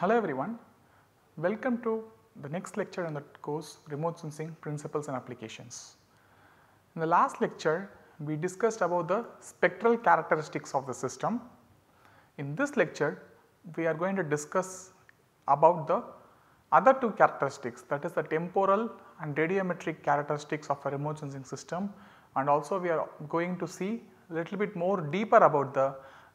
Hello everyone, welcome to the next lecture in the course remote sensing principles and applications. In the last lecture we discussed about the spectral characteristics of the system. In this lecture we are going to discuss about the other two characteristics that is the temporal and radiometric characteristics of a remote sensing system and also we are going to see a little bit more deeper about the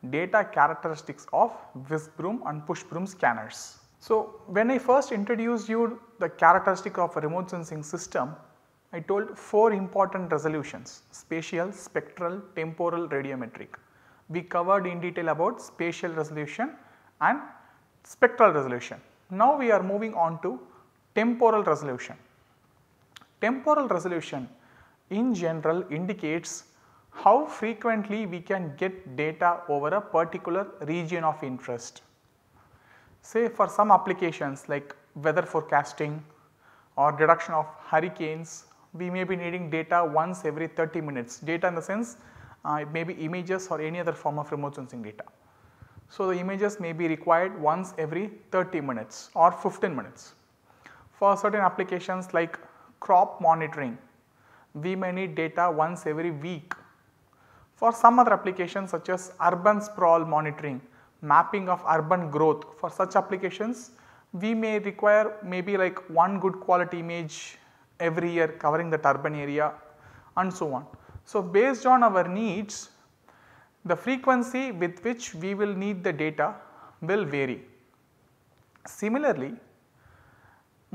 data characteristics of whisk broom and push broom scanners. So, when I first introduced you the characteristic of a remote sensing system, I told 4 important resolutions spatial, spectral, temporal, radiometric. We covered in detail about spatial resolution and spectral resolution. Now, we are moving on to temporal resolution. Temporal resolution in general indicates how frequently we can get data over a particular region of interest. Say for some applications like weather forecasting or detection of hurricanes, we may be needing data once every 30 minutes, data in the sense uh, it may be images or any other form of remote sensing data. So, the images may be required once every 30 minutes or 15 minutes. For certain applications like crop monitoring, we may need data once every week for some other applications such as urban sprawl monitoring, mapping of urban growth for such applications, we may require maybe like one good quality image every year covering that urban area and so on. So, based on our needs, the frequency with which we will need the data will vary. Similarly,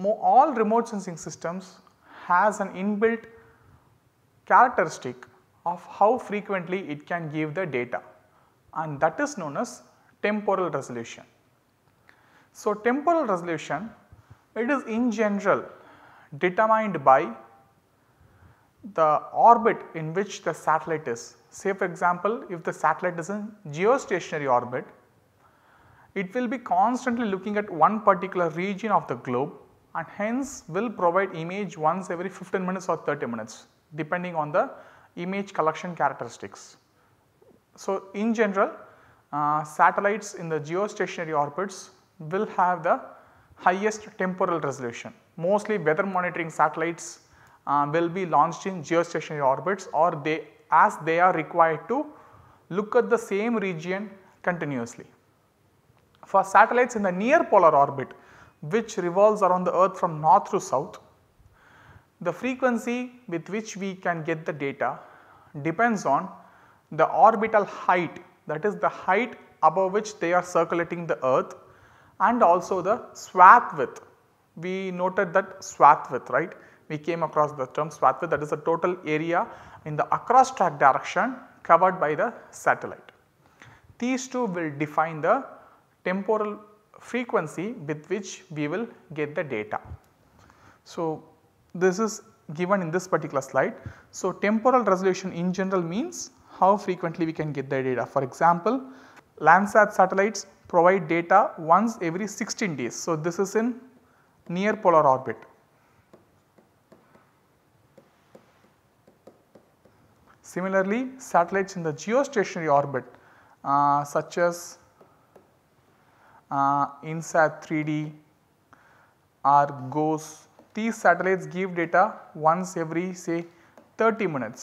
all remote sensing systems has an inbuilt characteristic of how frequently it can give the data and that is known as temporal resolution. So, temporal resolution it is in general determined by the orbit in which the satellite is. Say for example, if the satellite is in geostationary orbit, it will be constantly looking at one particular region of the globe and hence will provide image once every 15 minutes or 30 minutes depending on the image collection characteristics. So, in general uh, satellites in the geostationary orbits will have the highest temporal resolution. Mostly weather monitoring satellites uh, will be launched in geostationary orbits or they as they are required to look at the same region continuously. For satellites in the near polar orbit which revolves around the earth from north to south, the frequency with which we can get the data depends on the orbital height that is the height above which they are circulating the earth and also the swath width. We noted that swath width right, we came across the term swath width that is the total area in the across track direction covered by the satellite. These two will define the temporal frequency with which we will get the data. So, this is given in this particular slide. So, temporal resolution in general means how frequently we can get the data. For example, Landsat satellites provide data once every 16 days. So, this is in near polar orbit. Similarly, satellites in the geostationary orbit uh, such as uh, INSAT 3D or GOES these satellites give data once every say 30 minutes.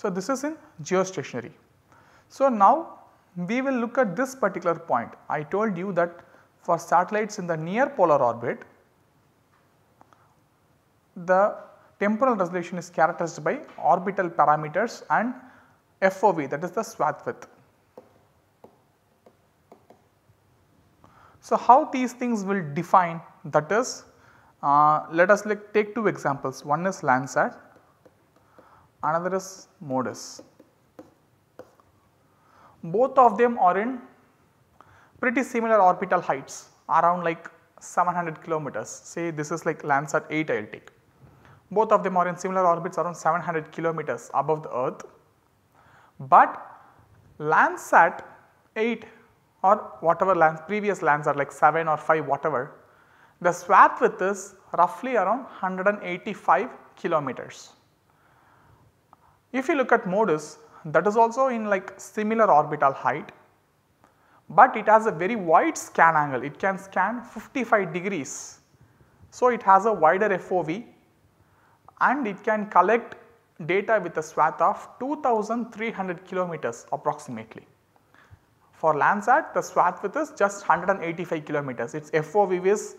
So, this is in geostationary. So, now we will look at this particular point. I told you that for satellites in the near polar orbit, the temporal resolution is characterized by orbital parameters and FOV that is the swath width. So, how these things will define that is uh, let us like take two examples one is Landsat another is MODIS. Both of them are in pretty similar orbital heights around like 700 kilometers say this is like Landsat 8 I will take. Both of them are in similar orbits around 700 kilometers above the earth but Landsat 8 or whatever previous lands are like 7 or 5 whatever, the swath width is roughly around 185 kilometers. If you look at MODIS that is also in like similar orbital height, but it has a very wide scan angle it can scan 55 degrees. So, it has a wider FOV and it can collect data with a swath of 2300 kilometers approximately. For Landsat the swath width is just 185 kilometers its FOV is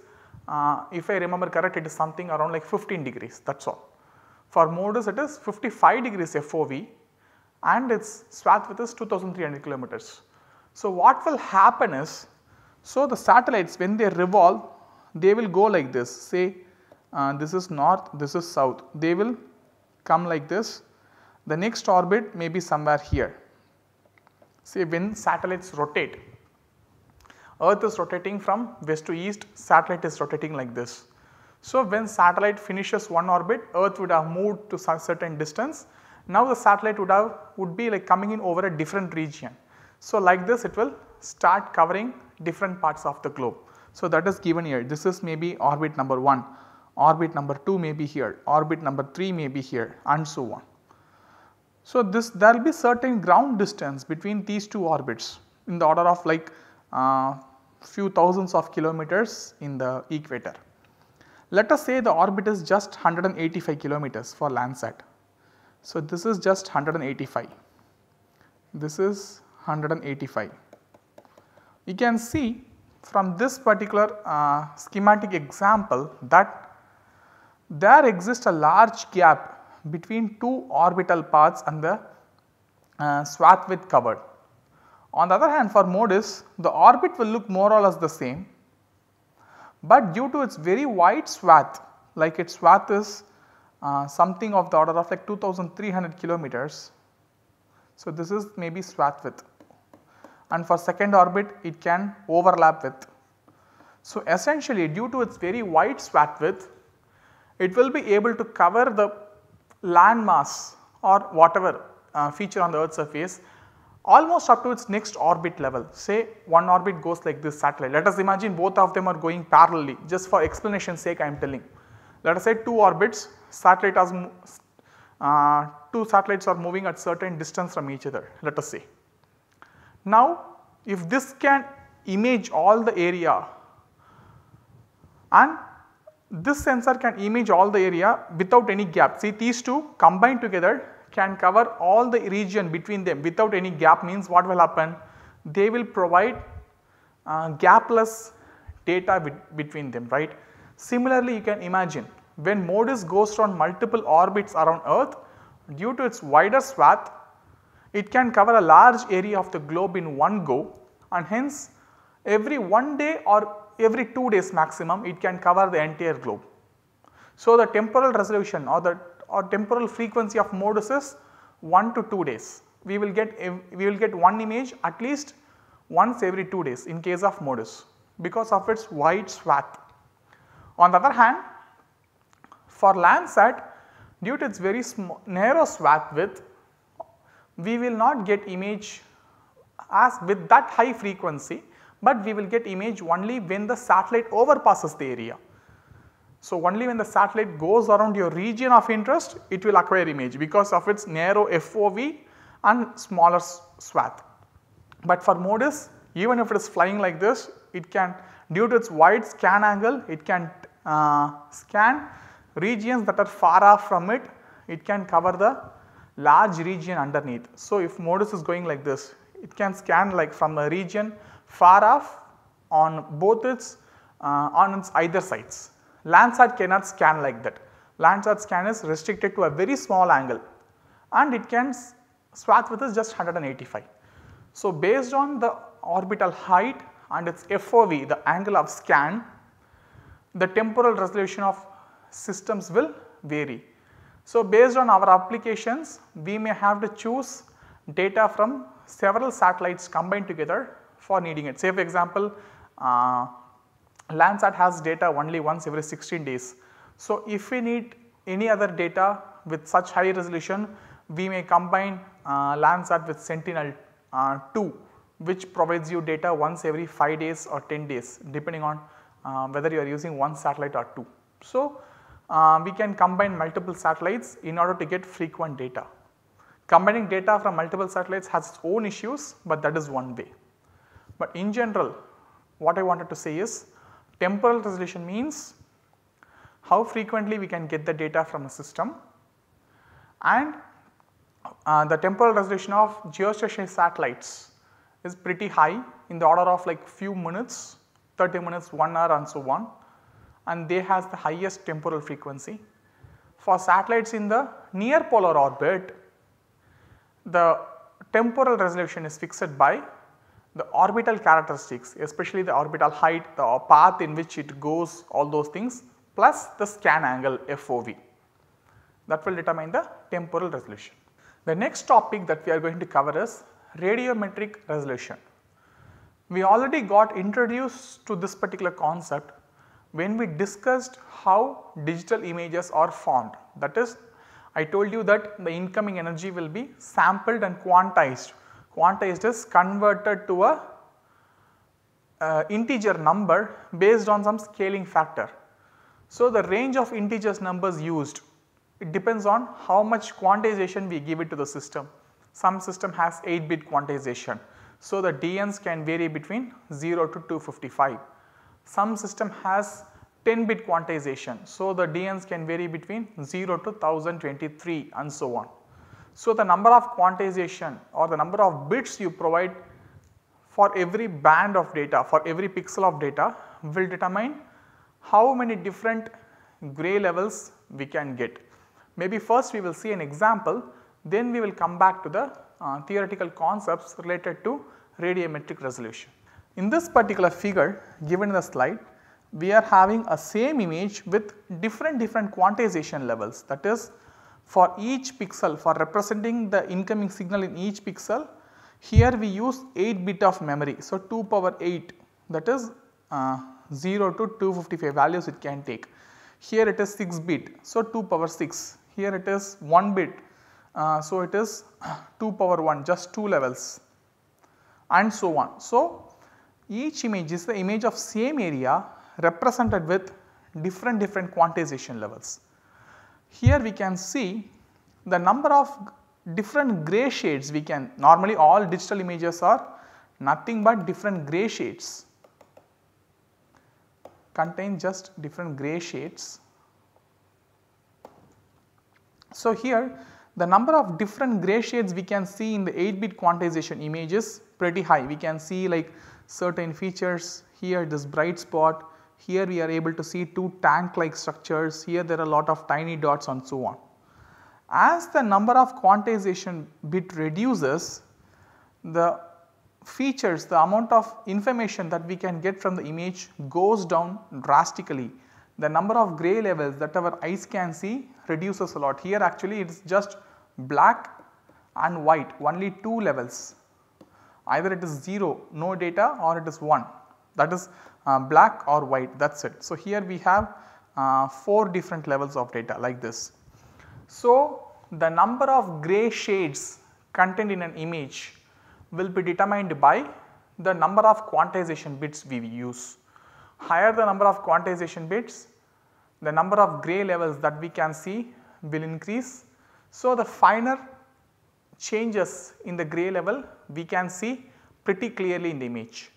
uh, if I remember correct it is something around like 15 degrees that is all. For MODIS it is 55 degrees FOV and its swath width is 2300 kilometers. So, what will happen is, so the satellites when they revolve they will go like this say uh, this is north, this is south, they will come like this. The next orbit may be somewhere here. See when satellites rotate, earth is rotating from west to east, satellite is rotating like this. So when satellite finishes one orbit, earth would have moved to some certain distance. Now the satellite would have would be like coming in over a different region. So like this it will start covering different parts of the globe. So that is given here. This is maybe orbit number 1, orbit number 2 may be here, orbit number 3 may be here and so on. So, this there will be certain ground distance between these two orbits in the order of like uh, few thousands of kilometers in the equator. Let us say the orbit is just 185 kilometers for Landsat. So, this is just 185, this is 185. You can see from this particular uh, schematic example that there exists a large gap between two orbital paths and the uh, swath width covered. On the other hand for MODIS the orbit will look more or less the same but due to its very wide swath like its swath is uh, something of the order of like 2300 kilometers. So, this is maybe swath width and for second orbit it can overlap with. So, essentially due to its very wide swath width it will be able to cover the land mass or whatever uh, feature on the earth's surface almost up to its next orbit level. Say one orbit goes like this satellite. Let us imagine both of them are going parallelly just for explanation sake I am telling. Let us say two orbits satellite has uh, two satellites are moving at certain distance from each other let us say. Now if this can image all the area and this sensor can image all the area without any gap. See these two combined together can cover all the region between them without any gap means what will happen? They will provide uh, gapless data be between them right. Similarly you can imagine when MODIS goes on multiple orbits around earth due to its wider swath it can cover a large area of the globe in one go and hence every one day or every 2 days maximum it can cover the entire globe. So, the temporal resolution or the or temporal frequency of MODUS is 1 to 2 days. We will get we will get one image at least once every 2 days in case of MODUS because of its wide swath. On the other hand for Landsat due to its very narrow swath width we will not get image as with that high frequency but we will get image only when the satellite overpasses the area. So, only when the satellite goes around your region of interest it will acquire image because of its narrow FOV and smaller swath. But for MODIS even if it is flying like this it can due to its wide scan angle it can uh, scan regions that are far off from it it can cover the large region underneath. So, if MODIS is going like this it can scan like from a region far off on both its uh, on its either sides. Landsat cannot scan like that. Landsat scan is restricted to a very small angle and it can swath width is just 185. So, based on the orbital height and its FOV the angle of scan the temporal resolution of systems will vary. So, based on our applications we may have to choose data from several satellites combined together for needing it. Say for example, uh, Landsat has data only once every 16 days. So, if we need any other data with such high resolution, we may combine uh, Landsat with Sentinel uh, 2 which provides you data once every 5 days or 10 days depending on uh, whether you are using one satellite or two. So, uh, we can combine multiple satellites in order to get frequent data. Combining data from multiple satellites has its own issues, but that is one way. But in general what I wanted to say is temporal resolution means how frequently we can get the data from a system and uh, the temporal resolution of geostationary satellites is pretty high in the order of like few minutes, 30 minutes, 1 hour and so on and they has the highest temporal frequency. For satellites in the near polar orbit, the temporal resolution is fixed by the orbital characteristics especially the orbital height, the path in which it goes all those things plus the scan angle FOV that will determine the temporal resolution. The next topic that we are going to cover is radiometric resolution. We already got introduced to this particular concept when we discussed how digital images are formed that is I told you that the incoming energy will be sampled and quantized quantized is converted to a uh, integer number based on some scaling factor. So, the range of integers numbers used it depends on how much quantization we give it to the system. Some system has 8 bit quantization. So, the DNs can vary between 0 to 255. Some system has 10 bit quantization. So, the DNs can vary between 0 to 1023 and so on. So, the number of quantization or the number of bits you provide for every band of data, for every pixel of data will determine how many different gray levels we can get. Maybe first we will see an example, then we will come back to the uh, theoretical concepts related to radiometric resolution. In this particular figure given in the slide, we are having a same image with different different quantization levels that is for each pixel for representing the incoming signal in each pixel here we use 8 bit of memory. So, 2 power 8 that is uh, 0 to 255 values it can take. Here it is 6 bit so 2 power 6 here it is 1 bit uh, so it is 2 power 1 just 2 levels and so on. So, each image is the image of same area represented with different different quantization levels. Here we can see the number of different gray shades we can normally all digital images are nothing but different gray shades contain just different gray shades. So, here the number of different gray shades we can see in the 8 bit quantization images pretty high. We can see like certain features here this bright spot here we are able to see two tank like structures, here there are a lot of tiny dots and so on. As the number of quantization bit reduces, the features, the amount of information that we can get from the image goes down drastically. The number of gray levels that our eyes can see reduces a lot. Here actually it is just black and white only 2 levels either it is 0 no data or it is 1 that is uh, black or white that is it. So, here we have uh, 4 different levels of data like this. So, the number of gray shades contained in an image will be determined by the number of quantization bits we use. Higher the number of quantization bits, the number of gray levels that we can see will increase. So, the finer changes in the gray level we can see pretty clearly in the image.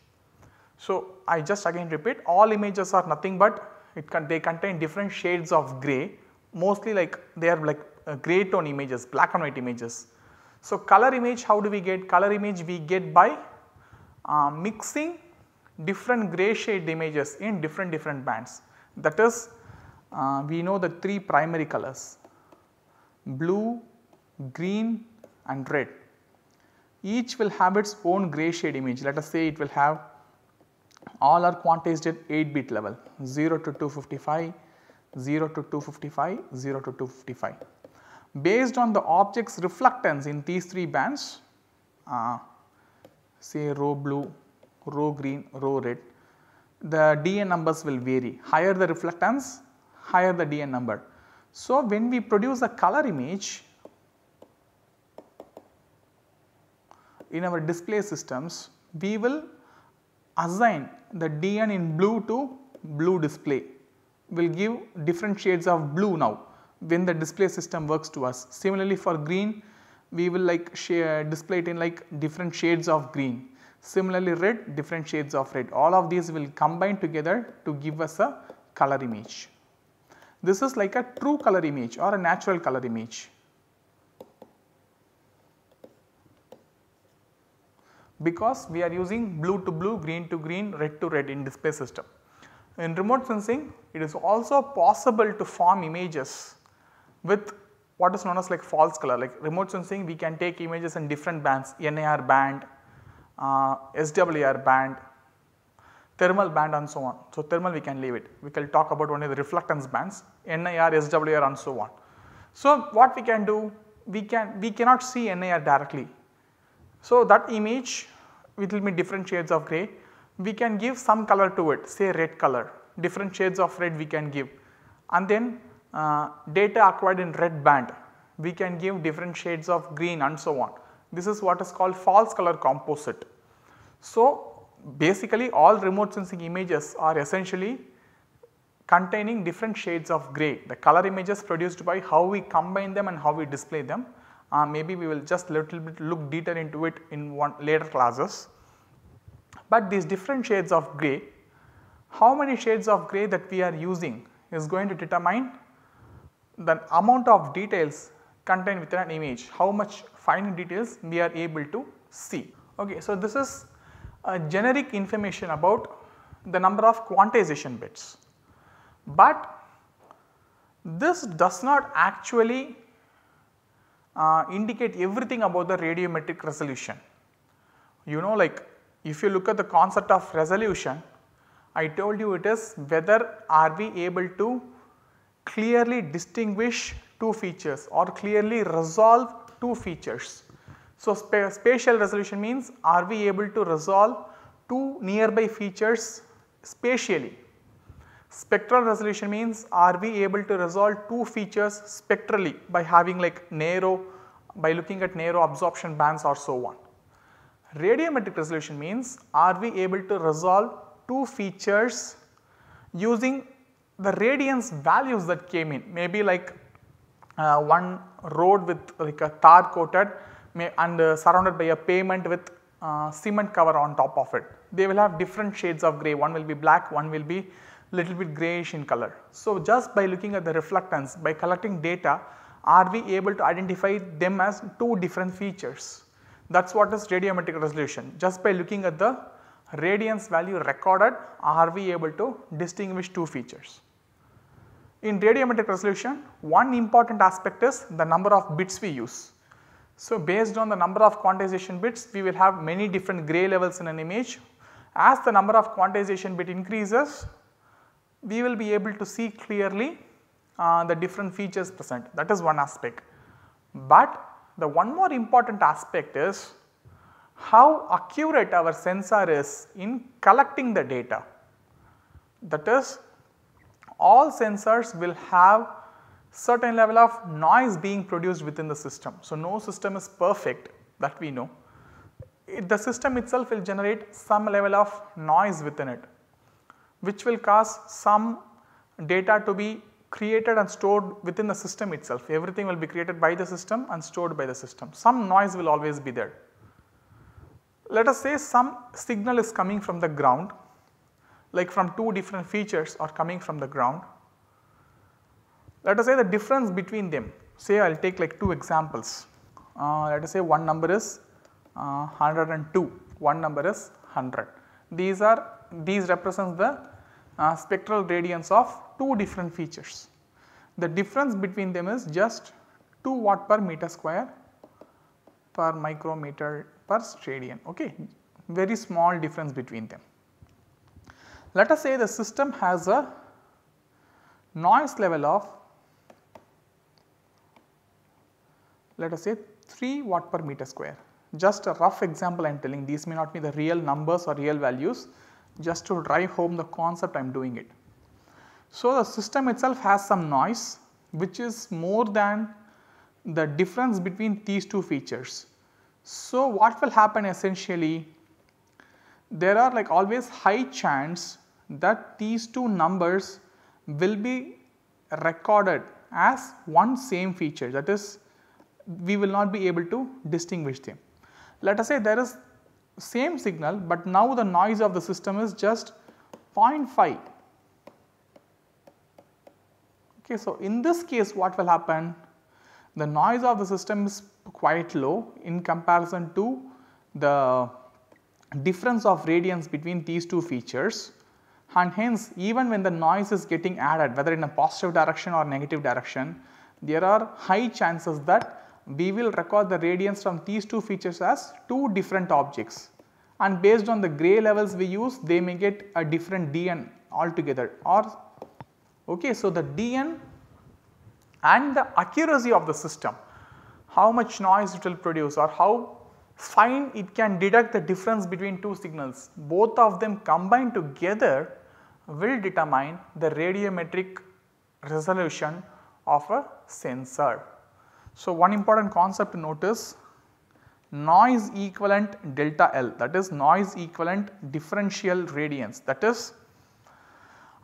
So, I just again repeat all images are nothing but it can they contain different shades of gray mostly like they are like uh, gray tone images black and white images. So, color image how do we get color image we get by uh, mixing different gray shade images in different different bands that is uh, we know the 3 primary colors blue, green and red. Each will have its own gray shade image let us say it will have all are quantized at 8 bit level 0 to 255, 0 to 255, 0 to 255. Based on the object's reflectance in these 3 bands uh, say row blue, row green, row red, the DN numbers will vary. Higher the reflectance, higher the DN number. So, when we produce a color image in our display systems, we will assign the DN in blue to blue display will give different shades of blue now when the display system works to us. Similarly for green we will like display it in like different shades of green. Similarly red different shades of red all of these will combine together to give us a color image. This is like a true color image or a natural color image. because we are using blue to blue, green to green, red to red in display system. In remote sensing it is also possible to form images with what is known as like false color like remote sensing we can take images in different bands NIR band, uh, SWR band, thermal band and so on. So, thermal we can leave it we can talk about only the reflectance bands NIR, SWR and so on. So, what we can do we can we cannot see NIR directly so, that image with will be different shades of grey we can give some color to it say red color different shades of red we can give and then uh, data acquired in red band we can give different shades of green and so on. This is what is called false color composite. So, basically all remote sensing images are essentially containing different shades of grey the color images produced by how we combine them and how we display them uh, maybe we will just little bit look deeper into it in one later classes. But these different shades of grey, how many shades of grey that we are using is going to determine the amount of details contained within an image, how much fine details we are able to see. Okay, so this is a generic information about the number of quantization bits, but this does not actually uh, indicate everything about the radiometric resolution. You know like if you look at the concept of resolution, I told you it is whether are we able to clearly distinguish two features or clearly resolve two features. So, sp spatial resolution means are we able to resolve two nearby features spatially Spectral resolution means are we able to resolve two features spectrally by having like narrow by looking at narrow absorption bands or so on. Radiometric resolution means are we able to resolve two features using the radiance values that came in maybe like uh, one road with like a tar coated and uh, surrounded by a pavement with uh, cement cover on top of it. They will have different shades of grey one will be black one will be little bit grayish in color. So, just by looking at the reflectance by collecting data are we able to identify them as two different features. That is what is radiometric resolution just by looking at the radiance value recorded are we able to distinguish two features. In radiometric resolution one important aspect is the number of bits we use. So, based on the number of quantization bits we will have many different gray levels in an image. As the number of quantization bit increases we will be able to see clearly uh, the different features present that is one aspect. But the one more important aspect is how accurate our sensor is in collecting the data. That is all sensors will have certain level of noise being produced within the system. So, no system is perfect that we know. It, the system itself will generate some level of noise within it which will cause some data to be created and stored within the system itself. Everything will be created by the system and stored by the system. Some noise will always be there. Let us say some signal is coming from the ground like from two different features are coming from the ground. Let us say the difference between them say I will take like two examples. Uh, let us say one number is uh, 102, one number is 100. These are these represents the uh, spectral radiance of two different features. The difference between them is just 2 watt per meter square per micrometer per radian okay very small difference between them. Let us say the system has a noise level of let us say 3 watt per meter square just a rough example I am telling these may not be the real numbers or real values just to drive home the concept I am doing it. So, the system itself has some noise which is more than the difference between these two features. So, what will happen essentially there are like always high chance that these two numbers will be recorded as one same feature that is we will not be able to distinguish them. Let us say there is same signal, but now the noise of the system is just 0.5. Okay, so in this case what will happen? The noise of the system is quite low in comparison to the difference of radiance between these two features and hence even when the noise is getting added whether in a positive direction or negative direction there are high chances that we will record the radiance from these two features as two different objects and based on the gray levels we use they may get a different dn altogether or okay. So, the dn and the accuracy of the system how much noise it will produce or how fine it can detect the difference between two signals both of them combined together will determine the radiometric resolution of a sensor. So, one important concept to notice noise equivalent delta L that is noise equivalent differential radiance that is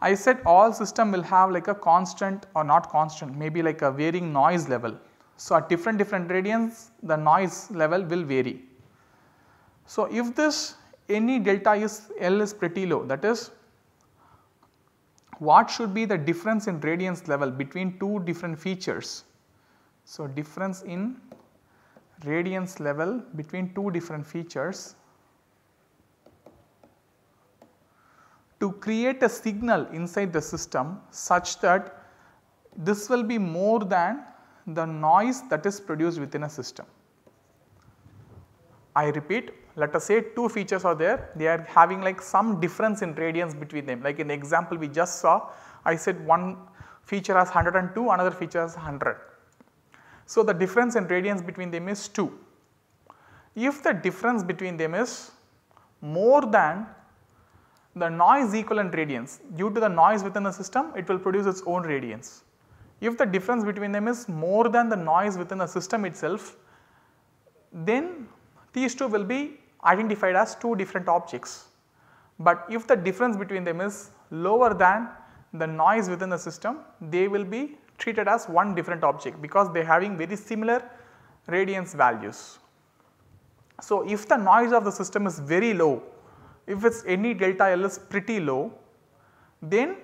I said all system will have like a constant or not constant maybe like a varying noise level. So, at different different radians the noise level will vary. So, if this any delta is L is pretty low that is what should be the difference in radiance level between two different features so, difference in radiance level between two different features to create a signal inside the system such that this will be more than the noise that is produced within a system. I repeat let us say two features are there they are having like some difference in radiance between them like in the example we just saw I said one feature has 102 another feature has 100 so, the difference in radians between them is 2. If the difference between them is more than the noise equivalent radians due to the noise within the system it will produce its own radians. If the difference between them is more than the noise within the system itself then these two will be identified as two different objects. But if the difference between them is lower than the noise within the system they will be treated as one different object because they are having very similar radiance values. So, if the noise of the system is very low, if it is any delta L is pretty low, then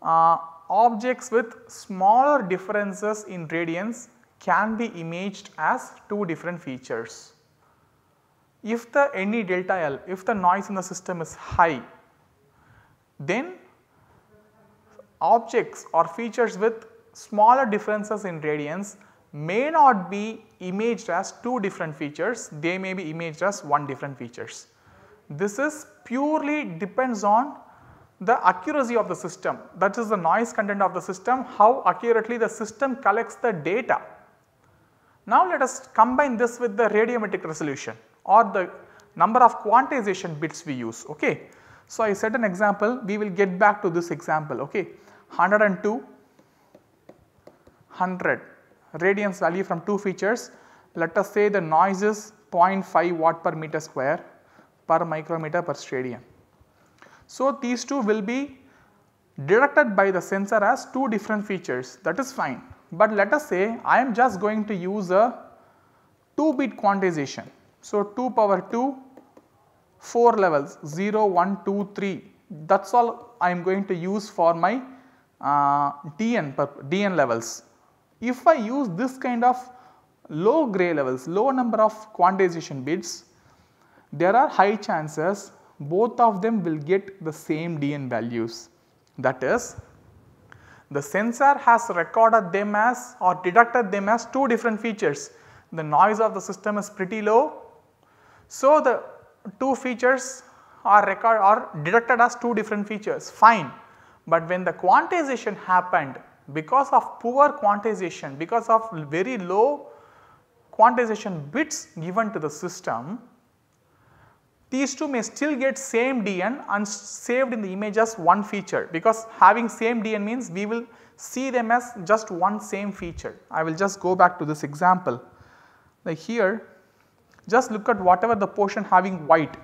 uh, objects with smaller differences in radiance can be imaged as two different features. If the any delta L, if the noise in the system is high, then objects or features with smaller differences in radiance may not be imaged as two different features, they may be imaged as one different features. This is purely depends on the accuracy of the system that is the noise content of the system, how accurately the system collects the data. Now let us combine this with the radiometric resolution or the number of quantization bits we use. Okay. So, I said an example we will get back to this example. Okay. 102, 100 radiance value from two features. Let us say the noise is 0.5 watt per meter square per micrometer per stadium. So, these two will be detected by the sensor as two different features that is fine. But let us say I am just going to use a 2 bit quantization. So, 2 power 2 4 levels 0, 1, 2, 3 that is all I am going to use for my Dn uh, levels. If I use this kind of low gray levels, low number of quantization bits, there are high chances both of them will get the same Dn values. That is the sensor has recorded them as or deducted them as two different features. The noise of the system is pretty low. So, the two features are record or detected as two different features fine but when the quantization happened because of poor quantization, because of very low quantization bits given to the system, these two may still get same DN and saved in the image as one feature because having same DN means we will see them as just one same feature. I will just go back to this example. Like here, just look at whatever the portion having white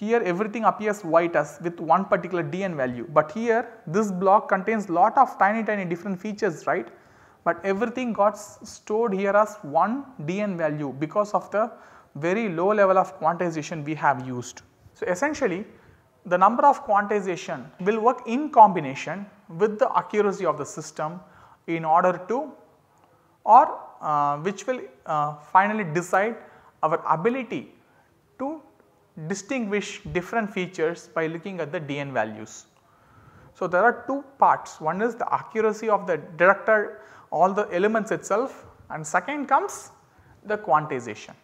here everything appears white as with one particular dn value, but here this block contains lot of tiny tiny different features right, but everything got stored here as one dn value because of the very low level of quantization we have used. So, essentially the number of quantization will work in combination with the accuracy of the system in order to or uh, which will uh, finally decide our ability to distinguish different features by looking at the DN values. So, there are two parts one is the accuracy of the detector all the elements itself and second comes the quantization.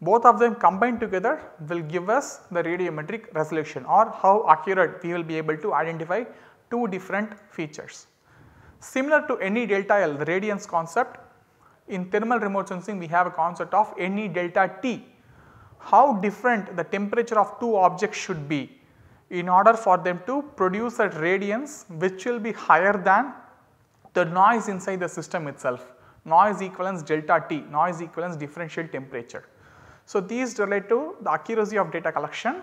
Both of them combined together will give us the radiometric resolution or how accurate we will be able to identify two different features. Similar to any delta L the radiance concept in thermal remote sensing we have a concept of any delta T how different the temperature of two objects should be in order for them to produce a radiance which will be higher than the noise inside the system itself. Noise equivalence delta T, noise equivalence differential temperature. So, these relate to the accuracy of data collection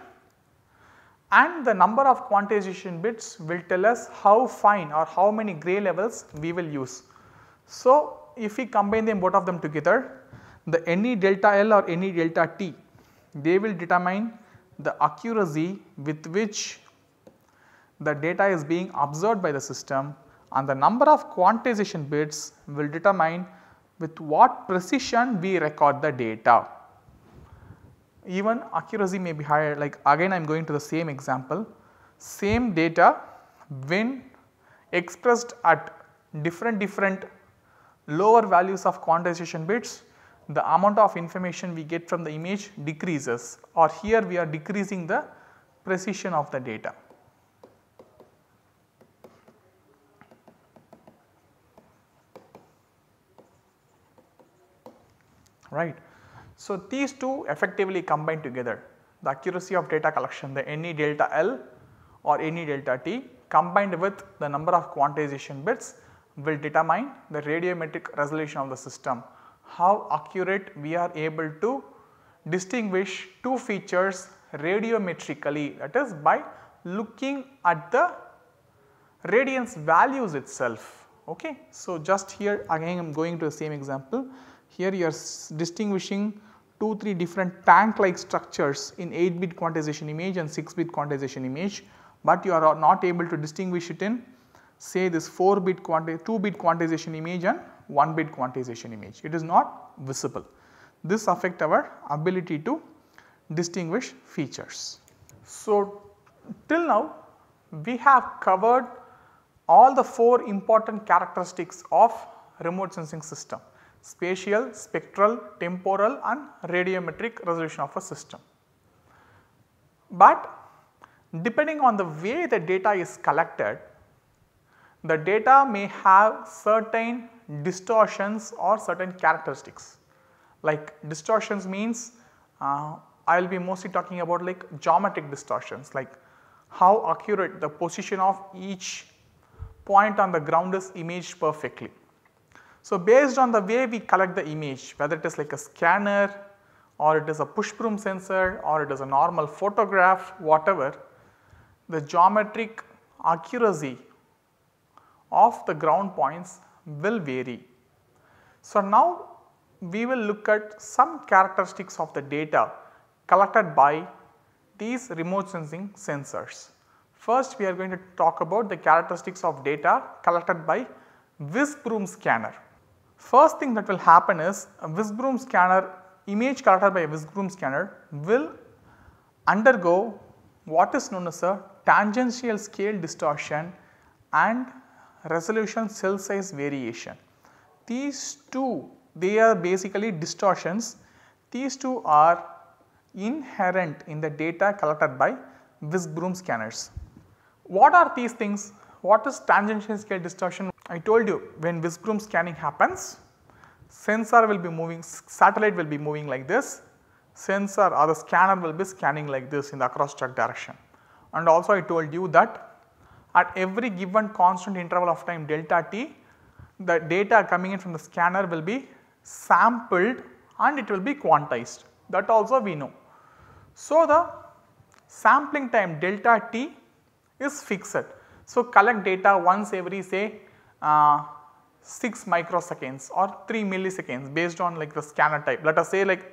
and the number of quantization bits will tell us how fine or how many gray levels we will use. So, if we combine them both of them together the any delta L or any delta T they will determine the accuracy with which the data is being observed by the system and the number of quantization bits will determine with what precision we record the data. Even accuracy may be higher like again I am going to the same example, same data when expressed at different different lower values of quantization bits the amount of information we get from the image decreases or here we are decreasing the precision of the data. right. So, these two effectively combine together the accuracy of data collection the n delta L or n delta T combined with the number of quantization bits will determine the radiometric resolution of the system how accurate we are able to distinguish two features radiometrically that is by looking at the radiance values itself. Okay. So, just here again I am going to the same example here you are distinguishing 2 3 different tank like structures in 8 bit quantization image and 6 bit quantization image, but you are not able to distinguish it in say this 4 bit 2 bit quantization image and 1 bit quantization image, it is not visible. This affect our ability to distinguish features. So, till now we have covered all the 4 important characteristics of remote sensing system spatial, spectral, temporal and radiometric resolution of a system. But depending on the way the data is collected, the data may have certain distortions or certain characteristics. Like distortions means uh, I will be mostly talking about like geometric distortions like how accurate the position of each point on the ground is imaged perfectly. So, based on the way we collect the image whether it is like a scanner or it is a push broom sensor or it is a normal photograph whatever the geometric accuracy of the ground points will vary. So, now we will look at some characteristics of the data collected by these remote sensing sensors. First we are going to talk about the characteristics of data collected by Visbroom scanner. First thing that will happen is a Visbroom scanner image collected by a Visbroom scanner will undergo what is known as a tangential scale distortion and resolution cell size variation. These two they are basically distortions. These two are inherent in the data collected by Wisbroom scanners. What are these things? What is tangential scale distortion? I told you when Visbroom scanning happens, sensor will be moving, satellite will be moving like this, sensor or the scanner will be scanning like this in the across track direction. And also I told you that at every given constant interval of time delta t the data coming in from the scanner will be sampled and it will be quantized that also we know. So, the sampling time delta t is fixed. So, collect data once every say uh, 6 microseconds or 3 milliseconds based on like the scanner type. Let us say like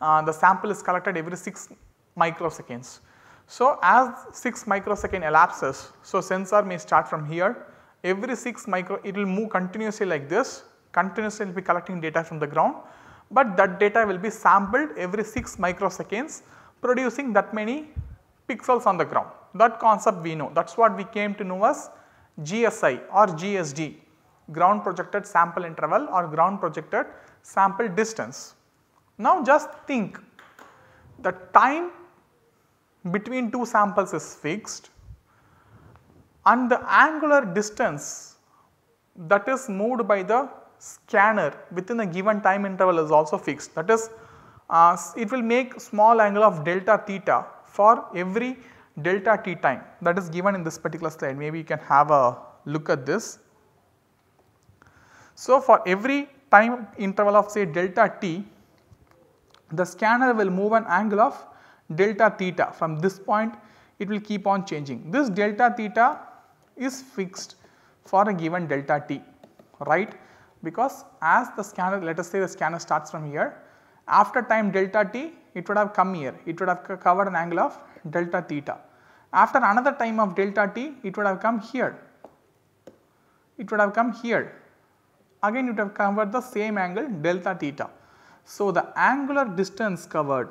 uh, the sample is collected every 6 microseconds. So, as 6 microsecond elapses, so sensor may start from here every 6 micro it will move continuously like this continuously will be collecting data from the ground but that data will be sampled every 6 microseconds producing that many pixels on the ground that concept we know that is what we came to know as GSI or GSD ground projected sample interval or ground projected sample distance. Now just think the time between two samples is fixed and the angular distance that is moved by the scanner within a given time interval is also fixed. That is uh, it will make small angle of delta theta for every delta t time that is given in this particular slide. Maybe you can have a look at this. So, for every time interval of say delta t the scanner will move an angle of delta theta from this point it will keep on changing. This delta theta is fixed for a given delta t right because as the scanner let us say the scanner starts from here after time delta t it would have come here it would have covered an angle of delta theta. After another time of delta t it would have come here it would have come here again it would have covered the same angle delta theta. So, the angular distance covered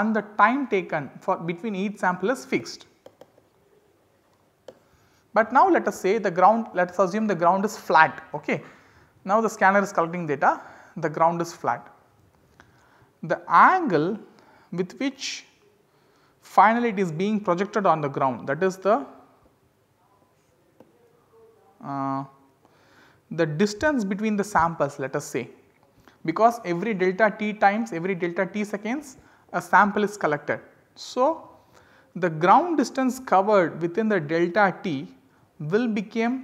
and the time taken for between each sample is fixed. But now let us say the ground let us assume the ground is flat ok. Now the scanner is collecting data the ground is flat. The angle with which finally it is being projected on the ground that is the uh, the distance between the samples let us say because every delta t times every delta t seconds a sample is collected. So, the ground distance covered within the delta t will become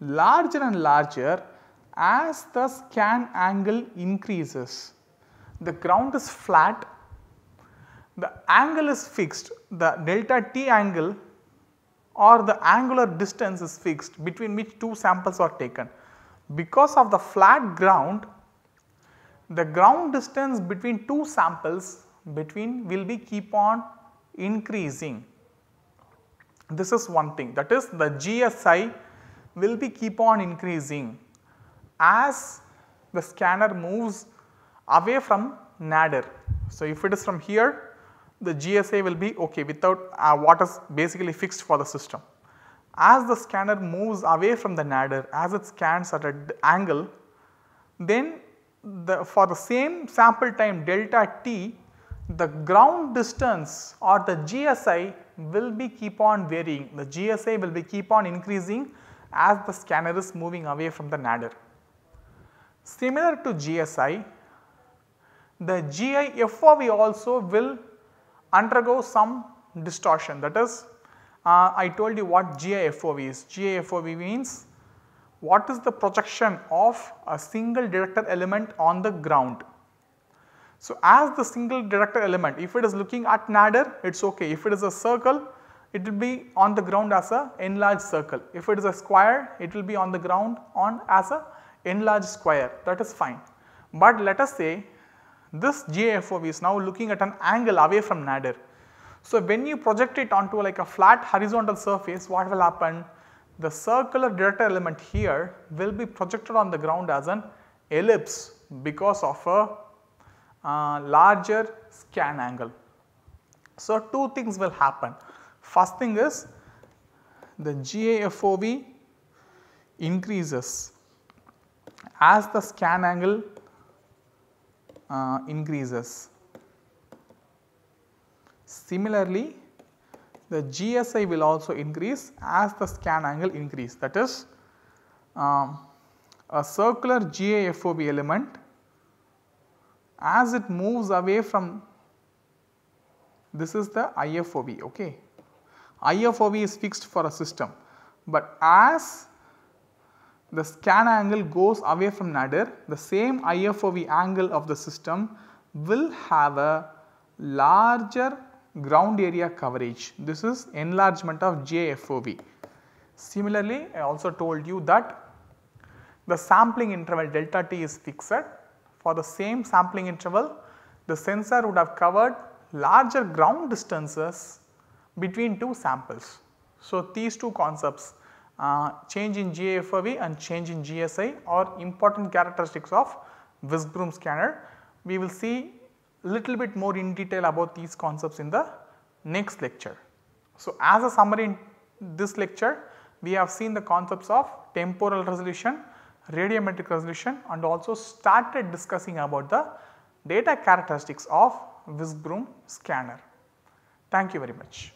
larger and larger as the scan angle increases. The ground is flat, the angle is fixed, the delta t angle or the angular distance is fixed between which two samples are taken. Because of the flat ground, the ground distance between two samples between will be keep on increasing. This is one thing that is the GSI will be keep on increasing as the scanner moves away from nadir. So, if it is from here the GSI will be okay without uh, what is basically fixed for the system. As the scanner moves away from the nadir as it scans at an angle then the, for the same sample time delta t the ground distance or the GSI will be keep on varying. The GSI will be keep on increasing as the scanner is moving away from the nadir. Similar to GSI, the GIFOV also will undergo some distortion that is uh, I told you what GIFOV is. GIFOV means what is the projection of a single detector element on the ground so, as the single director element if it is looking at nadir it is ok, if it is a circle it will be on the ground as a enlarged circle, if it is a square it will be on the ground on as a enlarged square that is fine. But let us say this GAFOV is now looking at an angle away from nadir. So, when you project it onto like a flat horizontal surface what will happen? The circular director element here will be projected on the ground as an ellipse because of a uh, larger scan angle. So, two things will happen. First thing is the GAFOV increases as the scan angle uh, increases. Similarly, the GSI will also increase as the scan angle increase that is um, a circular GAFOB element as it moves away from this is the IFOV. okay. IFOV is fixed for a system but as the scan angle goes away from nadir the same IFOV angle of the system will have a larger ground area coverage this is enlargement of JFOV. Similarly I also told you that the sampling interval delta t is fixed for the same sampling interval, the sensor would have covered larger ground distances between two samples. So, these two concepts uh, change in GAFOV and change in GSI are important characteristics of Wisbroom scanner. We will see little bit more in detail about these concepts in the next lecture. So, as a summary in this lecture we have seen the concepts of temporal resolution, radiometric resolution and also started discussing about the data characteristics of Visbroom scanner. Thank you very much.